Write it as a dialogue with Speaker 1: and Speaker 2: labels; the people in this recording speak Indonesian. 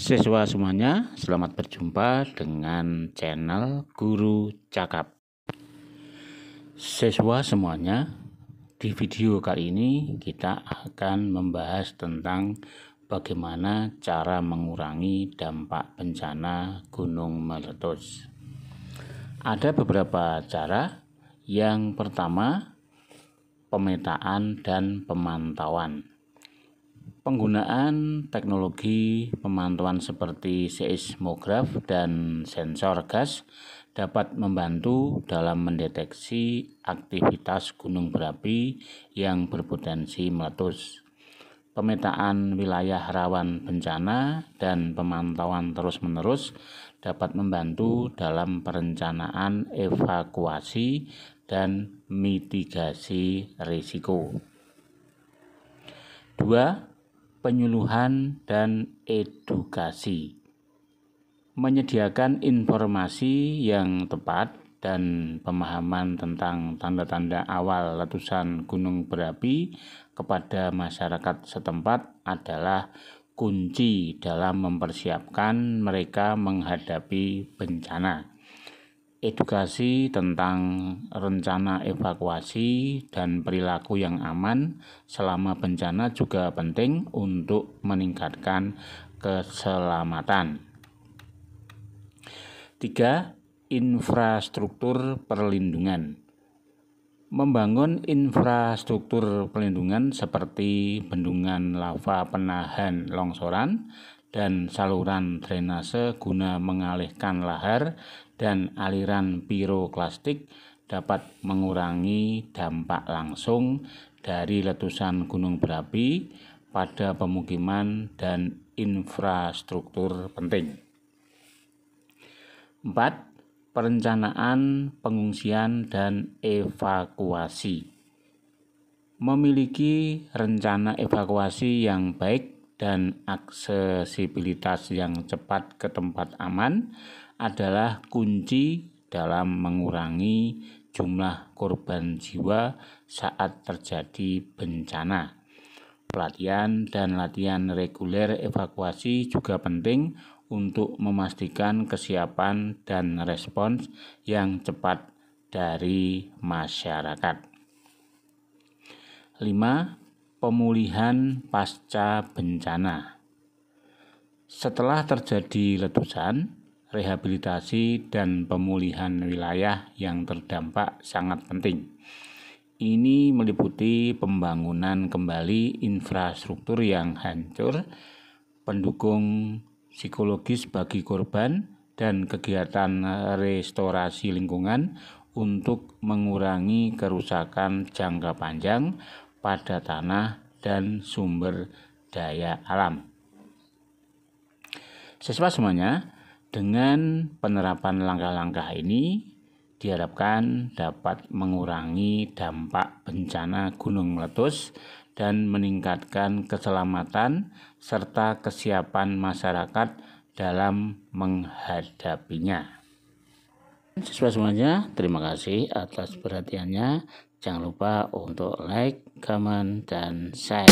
Speaker 1: Siswa semuanya, selamat berjumpa dengan channel Guru Cakap. Siswa semuanya, di video kali ini kita akan membahas tentang bagaimana cara mengurangi dampak bencana gunung meletus. Ada beberapa cara. Yang pertama, pemetaan dan pemantauan. Penggunaan teknologi pemantauan seperti seismograf dan sensor gas dapat membantu dalam mendeteksi aktivitas gunung berapi yang berpotensi meletus. Pemetaan wilayah rawan bencana dan pemantauan terus-menerus dapat membantu dalam perencanaan evakuasi dan mitigasi risiko. 2 penyuluhan, dan edukasi. Menyediakan informasi yang tepat dan pemahaman tentang tanda-tanda awal letusan gunung berapi kepada masyarakat setempat adalah kunci dalam mempersiapkan mereka menghadapi bencana edukasi tentang rencana evakuasi dan perilaku yang aman selama bencana juga penting untuk meningkatkan keselamatan. Tiga, Infrastruktur perlindungan. Membangun infrastruktur perlindungan seperti bendungan lava penahan longsoran, dan saluran drainase guna mengalihkan lahar dan aliran piroklastik dapat mengurangi dampak langsung dari letusan gunung berapi pada pemukiman dan infrastruktur penting. 4. Perencanaan pengungsian dan evakuasi memiliki rencana evakuasi yang baik dan aksesibilitas yang cepat ke tempat aman adalah kunci dalam mengurangi jumlah korban jiwa saat terjadi bencana. Pelatihan dan latihan reguler evakuasi juga penting untuk memastikan kesiapan dan respons yang cepat dari masyarakat. 5 pemulihan pasca bencana. Setelah terjadi letusan, rehabilitasi dan pemulihan wilayah yang terdampak sangat penting. Ini meliputi pembangunan kembali infrastruktur yang hancur, pendukung psikologis bagi korban, dan kegiatan restorasi lingkungan untuk mengurangi kerusakan jangka panjang pada tanah dan sumber daya alam. Siswa semuanya, dengan penerapan langkah-langkah ini diharapkan dapat mengurangi dampak bencana gunung meletus dan meningkatkan keselamatan serta kesiapan masyarakat dalam menghadapinya. Siswa semuanya, terima kasih atas perhatiannya. Jangan lupa untuk like, comment, dan share.